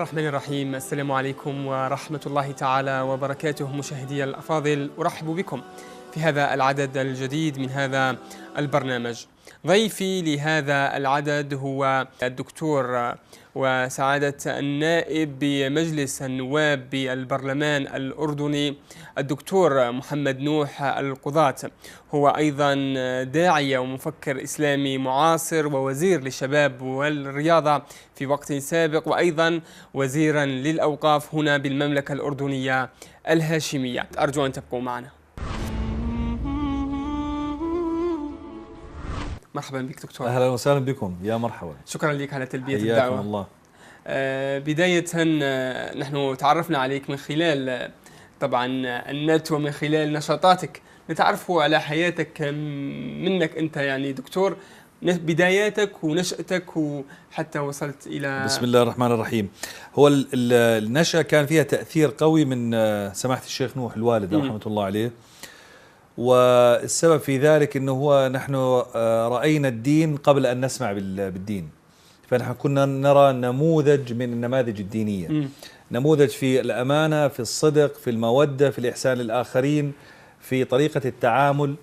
الرحمن الرحيم السلام عليكم ورحمة الله تعالى وبركاته مشاهدي الأفاضل أرحب بكم في هذا العدد الجديد من هذا البرنامج ضيفي لهذا العدد هو الدكتور وسعادة النائب بمجلس النواب بالبرلمان الأردني الدكتور محمد نوح القضاة هو أيضا داعية ومفكر إسلامي معاصر ووزير للشباب والرياضة في وقت سابق وأيضا وزيرا للأوقاف هنا بالمملكة الأردنية الهاشمية أرجو أن تبقوا معنا مرحبا بك دكتور اهلا وسهلا بكم يا مرحبا شكرا لك على تلبيه الدعوه الله آه، بدايه آه، نحن تعرفنا عليك من خلال آه، طبعا النت ومن خلال نشاطاتك نتعرف على حياتك منك انت يعني دكتور بداياتك ونشأتك وحتى وصلت إلى بسم الله الرحمن الرحيم هو النشأة كان فيها تأثير قوي من سماحة الشيخ نوح الوالد رحمة الله عليه والسبب في ذلك انه هو نحن آه، راينا الدين قبل ان نسمع بالدين فنحن كنا نرى نموذج من النماذج الدينيه م. نموذج في الامانه في الصدق في الموده في الاحسان للاخرين في طريقه التعامل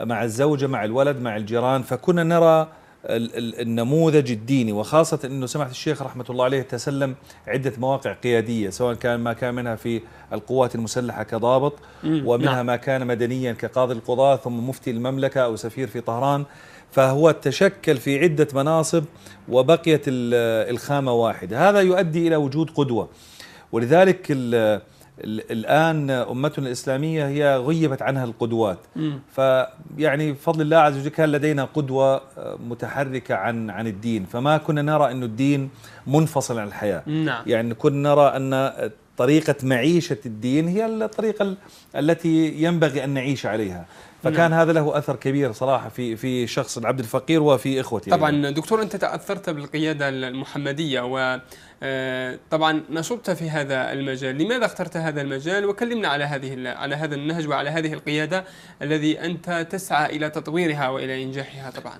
مع الزوجه مع الولد مع الجيران فكنا نرى النموذج الديني وخاصة أنه سماحة الشيخ رحمة الله عليه تسلم عدة مواقع قيادية سواء كان ما كان منها في القوات المسلحة كضابط نعم. ومنها ما كان مدنيا كقاضي القضاة ثم مفتي المملكة أو سفير في طهران فهو تشكل في عدة مناصب وبقيت الخامة واحدة هذا يؤدي إلى وجود قدوة ولذلك الآن أمتنا الإسلامية هي غيبت عنها القدوات فيعني بفضل الله عز وجل كان لدينا قدوة آه، متحركة عن عن الدين فما كنا نرى أن الدين منفصل عن الحياة نعم. يعني كنا نرى أن طريقة معيشة الدين هي الطريقة التي ينبغي أن نعيش عليها فكان نعم. هذا له اثر كبير صراحه في في شخص العبد الفقير وفي اخوته يعني. طبعا يعني. دكتور انت تاثرت بالقياده المحمديه و آه، طبعا نشطت في هذا المجال لماذا اخترت هذا المجال وكلمنا على هذه على هذا النهج وعلى هذه القياده الذي انت تسعى الى تطويرها والى انجاحها طبعا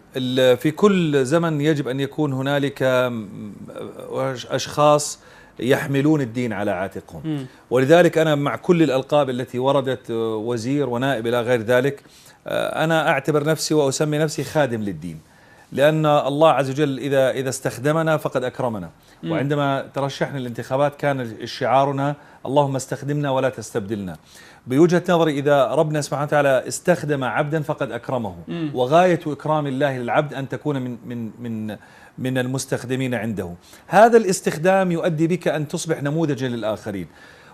في كل زمن يجب ان يكون هنالك اشخاص يحملون الدين على عاتقهم ولذلك أنا مع كل الألقاب التي وردت آه، وزير ونائب إلى غير ذلك آه، أنا أعتبر نفسي وأسمي نفسي خادم للدين لأن الله عز وجل إذا إذا استخدمنا فقد أكرمنا وعندما ترشحنا للانتخابات كان شعارنا اللهم استخدمنا ولا تستبدلنا بوجهة نظري إذا ربنا سبحانه وتعالى استخدم عبدا فقد أكرمه وغاية إكرام الله للعبد أن تكون من من من من المستخدمين عنده هذا الاستخدام يؤدي بك أن تصبح نموذجا للآخرين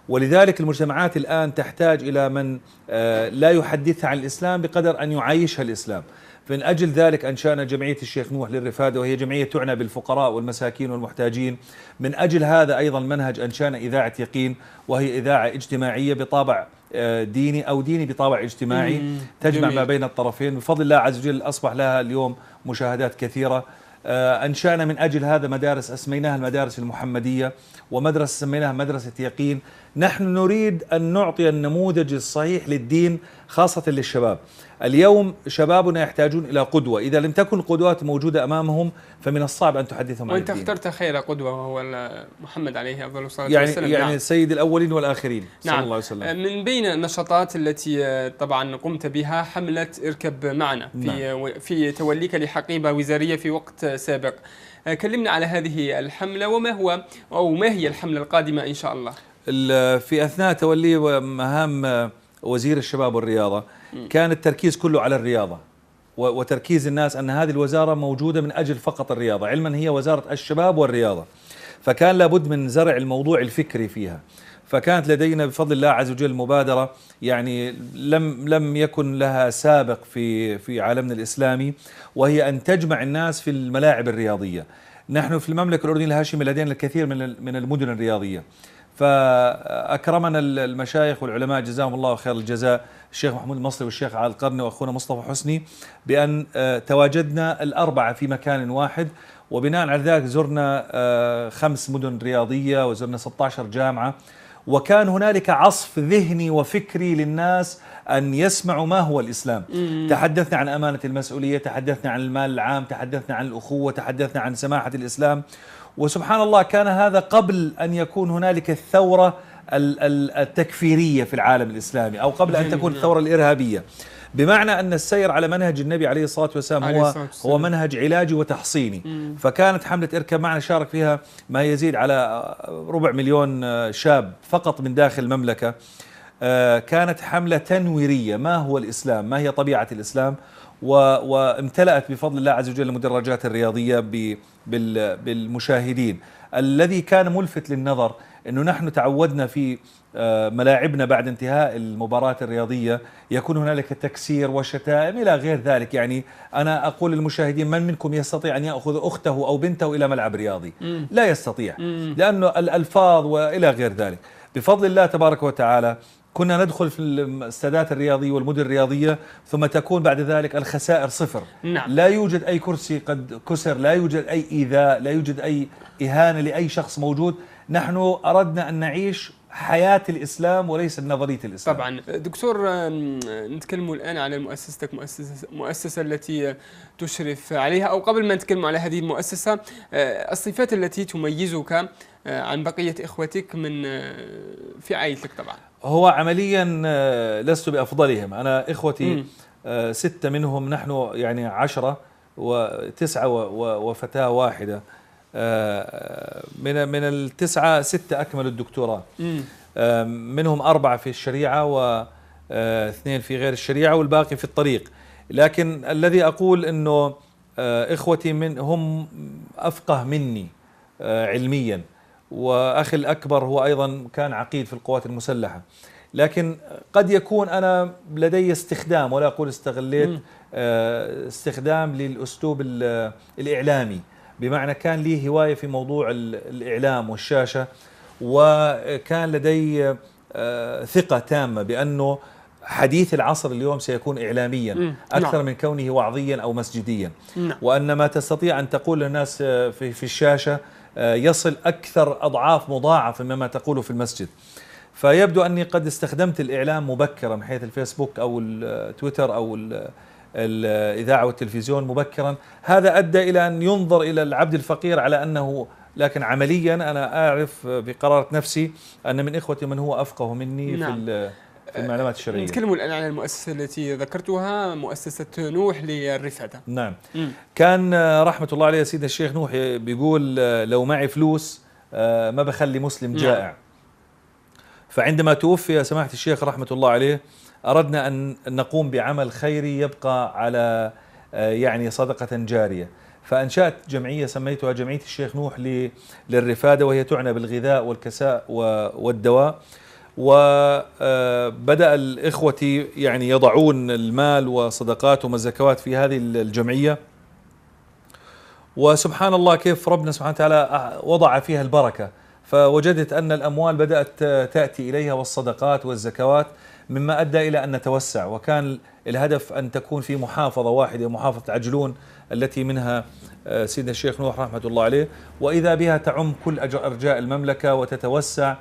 ولذلك المجتمعات الآن تحتاج إلى من آه، لا يحدثها عن الإسلام بقدر أن يعيشها الإسلام من أجل ذلك أنشأنا جمعية الشيخ نوح للرفادة وهي جمعية تعنى بالفقراء والمساكين والمحتاجين من أجل هذا أيضا منهج أنشأنا إذاعة يقين وهي إذاعة اجتماعية بطابع آه، ديني أو ديني بطابع اجتماعي تجمع ما بين الطرفين بفضل الله عز وجل أصبح لها اليوم مشاهدات كثيرة آه، أنشأنا من أجل هذا مدارس أسميناها المدارس المحمدية ومدرسة سميناها مدرسة يقين نحن نريد أن نعطي النموذج الصحيح للدين خاصة للشباب اليوم شبابنا يحتاجون إلى قدوة إذا لم تكن قدوات موجودة أمامهم فمن الصعب أن تحدثهم عن الدين وأنت اخترت خير قدوة وهو محمد عليه أفضل الصلاة يعني والسلام يعني نعم. سيد الأولين والآخرين صلى نعم. الله عليه وسلم آه، من بين النشاطات التي آه، طبعا قمت بها حملة اركب معنا في, نعم. في توليك لحقيبة وزارية في وقت سابق آه، كلمنا على هذه الحملة وما هو أو ما هي الحملة القادمة إن شاء الله في اثناء تولي مهام وزير الشباب والرياضه كان التركيز كله على الرياضه وتركيز الناس ان هذه الوزاره موجوده من اجل فقط الرياضه، علما هي وزاره الشباب والرياضه. فكان لابد من زرع الموضوع الفكري فيها. فكانت لدينا بفضل الله عز وجل مبادره يعني لم لم يكن لها سابق في في عالمنا الاسلامي وهي ان تجمع الناس في الملاعب الرياضيه. نحن في المملكه الاردنيه الهاشميه لدينا الكثير من من المدن الرياضيه. فأكرمنا المشايخ والعلماء جزاهم الله خير الجزاء الشيخ محمود المصري والشيخ علي القرني وأخونا مصطفى حسني بأن آه، تواجدنا الأربعة في مكان واحد وبناء على ذلك زرنا آه، خمس مدن رياضية وزرنا 16 جامعة وكان هنالك عصف ذهني وفكري للناس أن يسمعوا ما هو الإسلام مم. تحدثنا عن أمانة المسؤولية تحدثنا عن المال العام تحدثنا عن الأخوة تحدثنا عن سماحة الإسلام وسبحان الله كان هذا قبل أن يكون هنالك الثورة التكفيرية في العالم الإسلامي أو قبل أن تكون الثورة الإرهابية بمعنى أن السير على منهج النبي عليه الصلاة والسلام هو, هو منهج علاجي وتحصيني مم. فكانت حملة إركب معنا شارك فيها ما يزيد على ربع مليون شاب فقط من داخل المملكة آه، كانت حملة تنويرية ما هو الإسلام ما هي طبيعة الإسلام وامتلأت بفضل الله عز وجل المدرجات الرياضية بالمشاهدين الذي كان ملفت للنظر أنه نحن تعودنا في آه، ملاعبنا بعد انتهاء المباراة الرياضية يكون هنالك تكسير وشتائم إلى غير ذلك يعني أنا أقول للمشاهدين من منكم يستطيع أن يأخذ أخته أو بنته إلى ملعب رياضي مم. لا يستطيع مم. لأنه الألفاظ وإلى غير ذلك بفضل الله تبارك وتعالى كنا ندخل في السادات الرياضية والمدن الرياضية ثم تكون بعد ذلك الخسائر صفر نعم. لا يوجد أي كرسي قد كسر لا يوجد أي إيذاء لا يوجد أي إهانة لأي شخص موجود نحن أردنا أن نعيش حياة الإسلام وليس نظرية الإسلام طبعا دكتور نتكلم الآن على مؤسستك مؤسسة, مؤسسة التي تشرف عليها أو قبل ما نتكلم على هذه المؤسسة آه، الصفات التي تميزك آه، عن بقية إخوتك من آه، في عائلتك طبعا هو عمليا آه، لست بافضلهم انا اخوتي م. آه، سته منهم نحن يعني عشره وتسعه وفتاه واحده آه، من من التسعه سته اكملوا الدكتوراه منهم اربعه في الشريعه واثنين في غير الشريعه والباقي في الطريق لكن الذي اقول انه اخوتي من هم افقه مني علميا واخي الاكبر هو ايضا كان عقيد في القوات المسلحه لكن قد يكون انا لدي استخدام ولا اقول استغليت آه، استخدام للاسلوب الاعلامي بمعنى كان لي هوايه في موضوع الاعلام والشاشه وكان لدي آه، ثقه تامه بانه حديث العصر اليوم سيكون إعلاميا أكثر نعم. من كونه وعظيا أو مسجديا نعم. وأن ما تستطيع أن تقول للناس آه، في الشاشة آه، يصل أكثر أضعاف مضاعفة مما تقوله في المسجد فيبدو أني قد استخدمت الإعلام مبكرا من حيث الفيسبوك أو التويتر أو الإذاعة والتلفزيون مبكرا هذا أدى إلى أن ينظر إلى العبد الفقير على أنه لكن عمليا أنا أعرف بقرارة نفسي أن من إخوتي من هو أفقه مني نعم. في المعلومات آه، الشرعيه نتكلم الان عن المؤسسه التي ذكرتها مؤسسه نوح للرفاده نعم كان آه، رحمه الله عليه سيدنا الشيخ نوح آه، بيقول لو معي فلوس ما بخلي مسلم نعم. جائع فعندما توفي سماحه الشيخ رحمه الله عليه اردنا ان نقوم بعمل خيري يبقى على يعني صدقه جاريه فانشات جمعيه سميتها جمعيه الشيخ نوح للرفاده وهي تعنى بالغذاء والكساء والدواء وبدأ آه، الإخوة يعني يضعون المال وصدقاتهم الزكوات في هذه الجمعية وسبحان الله كيف ربنا سبحانه وتعالى وضع فيها البركة فوجدت أن الأموال بدأت تأتي إليها والصدقات والزكوات مما أدى إلى أن نتوسع وكان الهدف أن تكون في محافظة واحدة محافظة عجلون التي منها آه، سيدنا الشيخ نوح رحمة الله عليه وإذا بها تعم كل أرجاء المملكة وتتوسع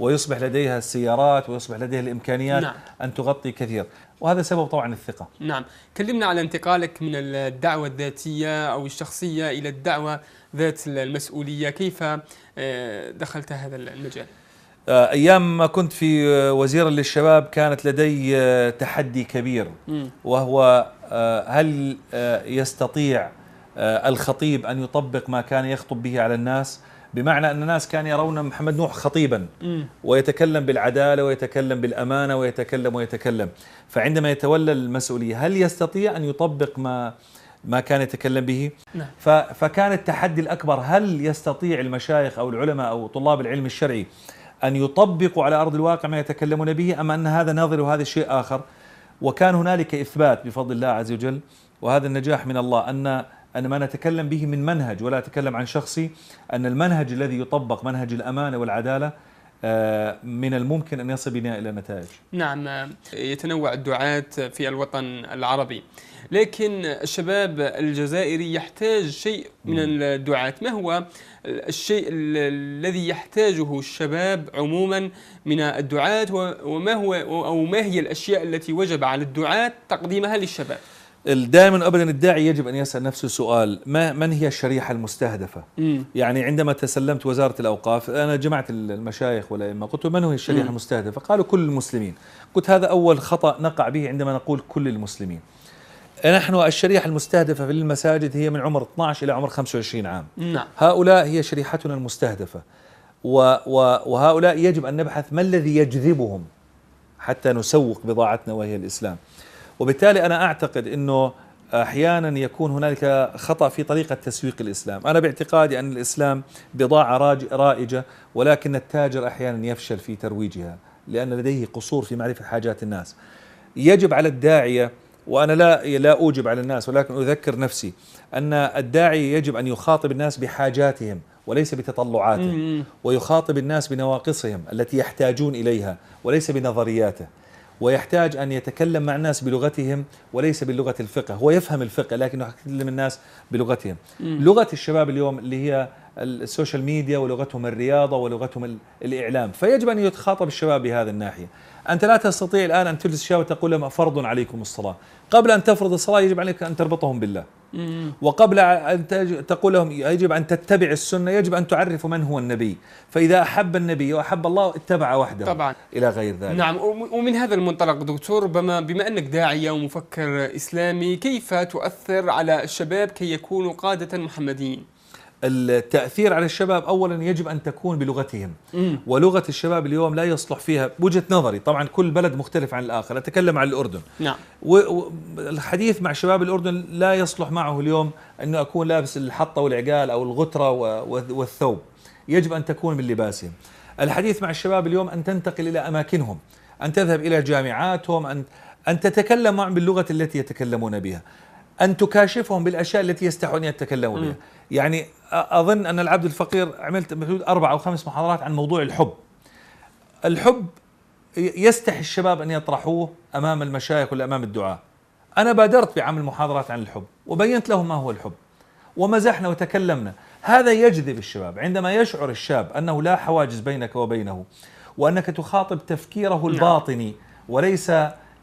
ويصبح لديها السيارات ويصبح لديها الامكانيات نعم. ان تغطي كثير وهذا سبب طبعا الثقه نعم كلمنا على انتقالك من الدعوه الذاتيه او الشخصيه الى الدعوه ذات المسؤوليه كيف آه، دخلت هذا المجال آه، ايام ما كنت في آه، وزيرا للشباب كانت لدي تحدي كبير وهو هل يستطيع الخطيب ان يطبق ما كان يخطب به على الناس بمعنى أن الناس كانوا يرون محمد نوح خطيبا ويتكلم بالعدالة ويتكلم بالأمانة ويتكلم ويتكلم فعندما يتولى المسؤولية هل يستطيع أن يطبق ما ما كان يتكلم به نعم. فكان التحدي الأكبر هل يستطيع المشايخ أو العلماء أو طلاب العلم الشرعي أن يطبقوا على أرض الواقع ما يتكلمون به أم أن هذا نظر وهذا شيء آخر وكان هنالك إثبات بفضل الله عز وجل وهذا النجاح من الله أن أن ما نتكلم به من منهج ولا أتكلم عن شخصي أن المنهج الذي يطبق منهج الأمانة والعدالة آه، من الممكن أن يصل بنا إلى نتائج نعم آه، يتنوع الدعاة في الوطن العربي لكن الشباب الجزائري يحتاج شيء من الدعاة ما هو الشيء الذي يحتاجه الشباب عموما من الدعاة وما هو أو ما هي الأشياء التي وجب على الدعاة تقديمها للشباب دائما ابدا الداعي يجب ان يسال نفسه سؤال ما من هي الشريحه المستهدفه؟ مم. يعني عندما تسلمت وزاره الاوقاف انا جمعت المشايخ والائمه قلت من هي الشريحه مم. المستهدفه؟ قالوا كل المسلمين قلت هذا اول خطا نقع به عندما نقول كل المسلمين نحن الشريحة المستهدفة في المساجد هي من عمر 12 إلى عمر 25 عام مم. نعم. هؤلاء هي شريحتنا المستهدفة و و وهؤلاء يجب أن نبحث ما الذي يجذبهم حتى نسوق بضاعتنا وهي الإسلام وبالتالي أنا أعتقد أنه احيانا يكون هنالك خطا في طريقه تسويق الاسلام، انا باعتقادي ان الاسلام بضاعه رائجه ولكن التاجر احيانا يفشل في ترويجها لان لديه قصور في معرفه حاجات الناس. يجب على الداعيه وانا لا لا اوجب على الناس ولكن اذكر نفسي ان الداعيه يجب ان يخاطب الناس بحاجاتهم وليس بتطلعاته ويخاطب الناس بنواقصهم التي يحتاجون اليها وليس بنظرياته. ويحتاج أن يتكلم مع الناس بلغتهم وليس بلغة الفقه هو يفهم الفقه لكنه يكلم الناس بلغتهم م. لغة الشباب اليوم اللي هي السوشيال ميديا ولغتهم الرياضة ولغتهم الإعلام فيجب أن يتخاطب الشباب بهذه الناحية أنت لا تستطيع الآن أن تجلس الشباب وتقول لهم فرض عليكم الصلاة قبل أن تفرض الصلاة يجب عليك أن تربطهم بالله وقبل أن تقول لهم يجب أن تتبع السنة يجب أن تعرف من هو النبي فإذا أحب النبي وأحب الله اتبع وحده طبعا إلى غير ذلك نعم ومن هذا المنطلق دكتور بما, بما أنك داعية ومفكر إسلامي كيف تؤثر على الشباب كي يكونوا قادة محمديين التأثير على الشباب أولا يجب أن تكون بلغتهم ولغة الشباب اليوم لا يصلح فيها وجهة نظري طبعا كل بلد مختلف عن الآخر أتكلم عن الأردن نعم. والحديث مع شباب الأردن لا يصلح معه اليوم أنه أكون لابس الحطة والعقال أو الغترة والثوب يجب أن تكون من لباسهم الحديث مع الشباب اليوم أن تنتقل إلى أماكنهم أن تذهب إلى جامعاتهم أن أن تتكلم معهم باللغة التي يتكلمون بها أن تكاشفهم بالأشياء التي يستحون يتكلموا بها يعني أظن أن العبد الفقير عملت بحدود أربع أو خمس محاضرات عن موضوع الحب الحب يستحي الشباب أن يطرحوه أمام المشايخ ولا أمام الدعاء أنا بادرت بعمل محاضرات عن الحب وبينت لهم ما هو الحب ومزحنا وتكلمنا هذا يجذب الشباب عندما يشعر الشاب أنه لا حواجز بينك وبينه وأنك تخاطب تفكيره نعم. الباطني وليس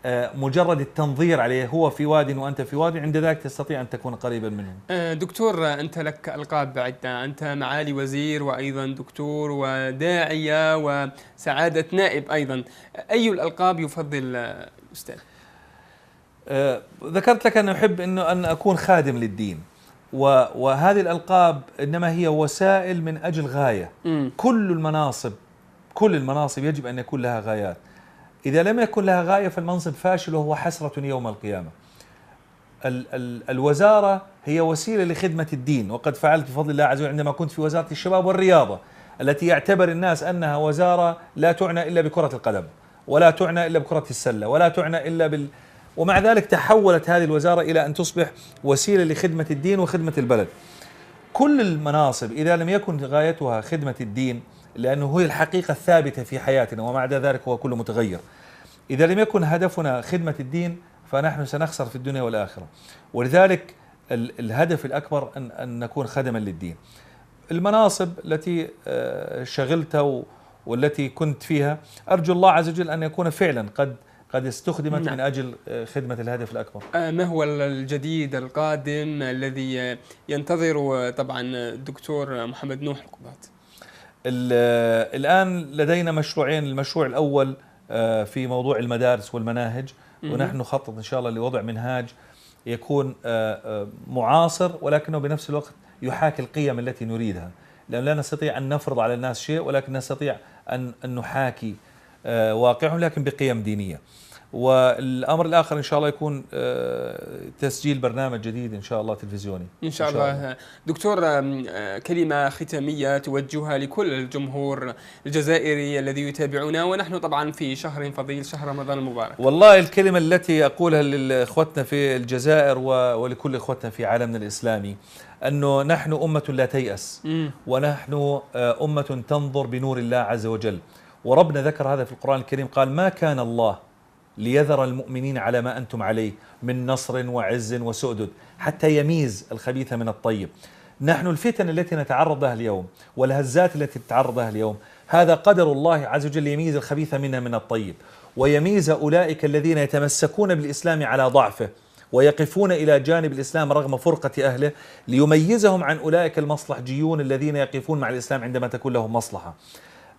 آه، مجرد التنظير عليه هو في واد وانت في واد عند ذلك تستطيع ان تكون قريبا منه. آه، دكتور انت لك القاب عده، انت معالي وزير وايضا دكتور وداعيه وسعاده نائب ايضا، اي الالقاب يفضل استاذ؟ آه، ذكرت لك ان احب انه ان اكون خادم للدين. وهذه الالقاب انما هي وسائل من اجل غايه. كل المناصب كل المناصب يجب ان يكون لها غايات. إذا لم يكن لها غاية فالمنصب فاشل وهو حسرة يوم القيامة ال ال الوزارة هي وسيلة لخدمة الدين وقد فعلت بفضل الله عز وجل عندما كنت في وزارة الشباب والرياضة التي يعتبر الناس أنها وزارة لا تعنى إلا بكرة القدم ولا تعنى إلا بكرة السلة ولا تعنى إلا بال ومع ذلك تحولت هذه الوزارة إلى أن تصبح وسيلة لخدمة الدين وخدمة البلد كل المناصب إذا لم يكن غايتها خدمة الدين لأنه هي الحقيقة الثابتة في حياتنا وما عدا ذلك هو كله متغير إذا لم يكن هدفنا خدمة الدين فنحن سنخسر في الدنيا والآخرة ولذلك الهدف الأكبر أن, أن نكون خدما للدين المناصب التي آه، شغلتها والتي كنت فيها أرجو الله عز وجل أن يكون فعلا قد قد استخدمت نعم. من أجل آه، خدمة الهدف الأكبر آه، ما هو الجديد القادم الذي ينتظر طبعا الدكتور محمد نوح القباط الآن لدينا مشروعين المشروع الأول آه، في موضوع المدارس والمناهج ونحن نخطط إن شاء الله لوضع منهاج يكون آه، آه، معاصر ولكنه بنفس الوقت يحاكي القيم التي نريدها لأن لا نستطيع أن نفرض على الناس شيء ولكن نستطيع أن نحاكي واقعهم لكن بقيم دينية والامر الاخر ان شاء الله يكون آه، تسجيل برنامج جديد ان شاء الله تلفزيوني ان شاء, إن شاء الله. الله دكتور آه، كلمه ختاميه توجهها لكل الجمهور الجزائري الذي يتابعنا ونحن طبعا في شهر فضيل شهر رمضان المبارك والله الكلمه التي اقولها لاخوتنا في الجزائر ولكل اخوتنا في عالمنا الاسلامي انه نحن امه لا تيأس ونحن آه، امه تنظر بنور الله عز وجل وربنا ذكر هذا في القران الكريم قال ما كان الله ليذر المؤمنين على ما أنتم عليه من نصر وعز وسؤدد حتى يميز الخبيث من الطيب نحن الفتن التي نتعرض لها اليوم والهزات التي نتعرض لها اليوم هذا قدر الله عز وجل يميز الخبيث منها من الطيب ويميز أولئك الذين يتمسكون بالإسلام على ضعفه ويقفون إلى جانب الإسلام رغم فرقة أهله ليميزهم عن أولئك المصلحجيون الذين يقفون مع الإسلام عندما تكون لهم مصلحة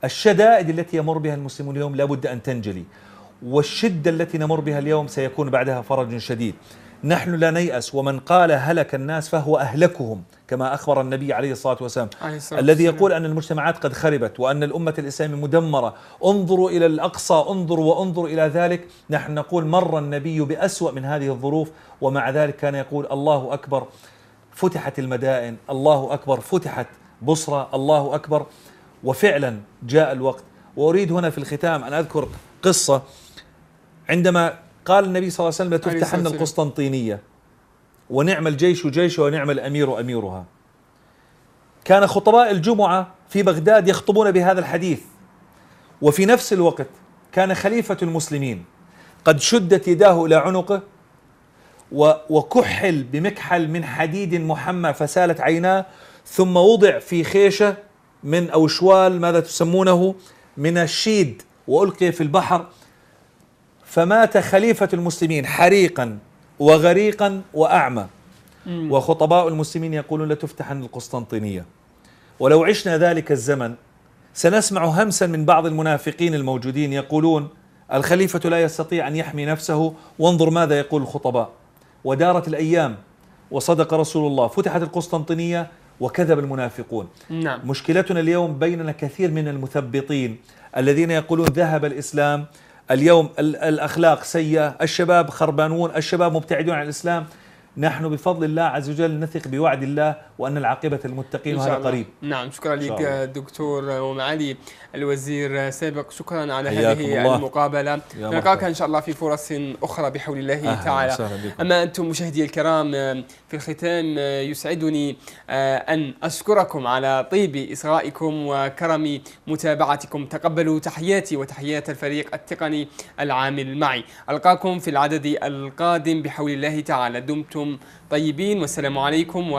الشدائد التي يمر بها المسلمون اليوم لابد أن تنجلي والشدة التي نمر بها اليوم سيكون بعدها فرج شديد نحن لا نيأس ومن قال هلك الناس فهو أهلكهم كما أخبر النبي عليه الصلاة والسلام الذي يقول أن المجتمعات قد خربت وأن الأمة الإسلامية مدمرة انظروا إلى الأقصى انظروا وانظروا إلى ذلك نحن نقول مر النبي بأسوأ من هذه الظروف ومع ذلك كان يقول الله أكبر فتحت المدائن الله أكبر فتحت بصرة الله أكبر وفعلا جاء الوقت وأريد هنا في الختام أن أذكر قصة عندما قال النبي صلى الله عليه وسلم لتفتحن القسطنطينية ونعم الجيش جيشه ونعم الأمير أميرها كان خطباء الجمعة في بغداد يخطبون بهذا الحديث وفي نفس الوقت كان خليفة المسلمين قد شدت يداه إلى عنقه وكحل بمكحل من حديد محمى فسالت عيناه ثم وضع في خيشة من أو شوال ماذا تسمونه من الشيد وألقي في البحر فمات خليفة المسلمين حريقا وغريقا وأعمى وخطباء المسلمين يقولون لتفتحن القسطنطينية ولو عشنا ذلك الزمن سنسمع همسا من بعض المنافقين الموجودين يقولون الخليفة لا يستطيع أن يحمي نفسه وانظر ماذا يقول الخطباء ودارت الأيام وصدق رسول الله فتحت القسطنطينية وكذب المنافقون نعم. مشكلتنا اليوم بيننا كثير من المثبطين الذين يقولون ذهب الإسلام اليوم الأخلاق سيئة الشباب خربانون الشباب مبتعدون عن الإسلام نحن بفضل الله عز وجل نثق بوعد الله وأن العاقبة المتقين وهذا قريب نعم شكرا لك دكتور ومعالي الوزير سابق شكرا على هذه الله. المقابلة نلقاك إن شاء الله في فرص أخرى بحول الله تعالى أما أنتم مشاهدي الكرام آه، في الختام آه، يسعدني آه، أن أشكركم على طيب إصغائكم وكرم متابعتكم تقبلوا تحياتي وتحيات الفريق التقني العامل معي ألقاكم في العدد القادم بحول الله تعالى دمتم طيبين والسلام عليكم و...